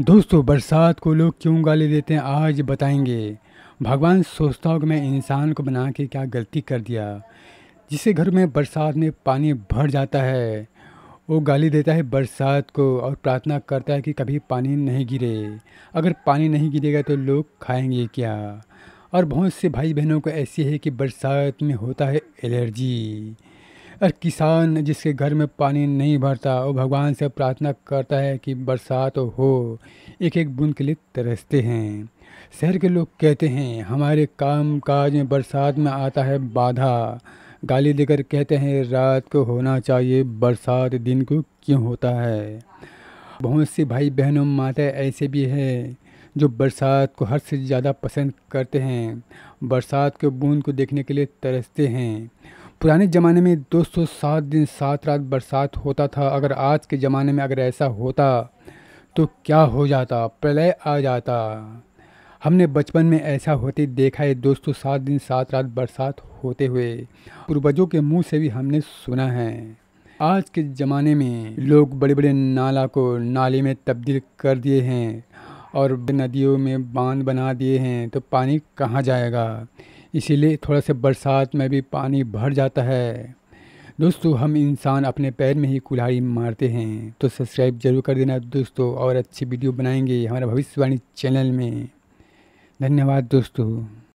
दोस्तों बरसात को लोग क्यों गाली देते हैं आज बताएंगे भगवान सोचता हो कि मैं इंसान को बना के क्या गलती कर दिया जिसे घर में बरसात में पानी भर जाता है वो गाली देता है बरसात को और प्रार्थना करता है कि कभी पानी नहीं गिरे अगर पानी नहीं गिरेगा तो लोग खाएंगे क्या और बहुत से भाई बहनों को ऐसी है कि बरसात में होता है एलर्जी और किसान जिसके घर में पानी नहीं भरता वो भगवान से प्रार्थना करता है कि बरसात हो एक एक बूंद के लिए तरसते हैं शहर के लोग कहते हैं हमारे काम काज में बरसात में आता है बाधा गाली देकर कहते हैं रात को होना चाहिए बरसात दिन को क्यों होता है बहुत से भाई बहनों माता ऐसे भी हैं जो बरसात को हर से ज़्यादा पसंद करते हैं बरसात के बूंद को देखने के लिए तरसते हैं पुराने ज़माने में दो सौ सात दिन सात रात बरसात होता था अगर आज के ज़माने में अगर ऐसा होता तो क्या हो जाता प्रलय आ जाता हमने बचपन में ऐसा होते देखा है दोस्तों सात दिन सात रात बरसात होते हुए पूर्वजों के मुंह से भी हमने सुना है आज के ज़माने में लोग बड़े बड़े नाला को नाले में तब्दील कर दिए हैं और नदियों में बांध बना दिए हैं तो पानी कहाँ जाएगा इसीलिए थोड़ा सा बरसात में भी पानी भर जाता है दोस्तों हम इंसान अपने पैर में ही कुल्हाड़ी मारते हैं तो सब्सक्राइब जरूर कर देना दोस्तों और अच्छी वीडियो बनाएंगे हमारे भविष्यवाणी चैनल में धन्यवाद दोस्तों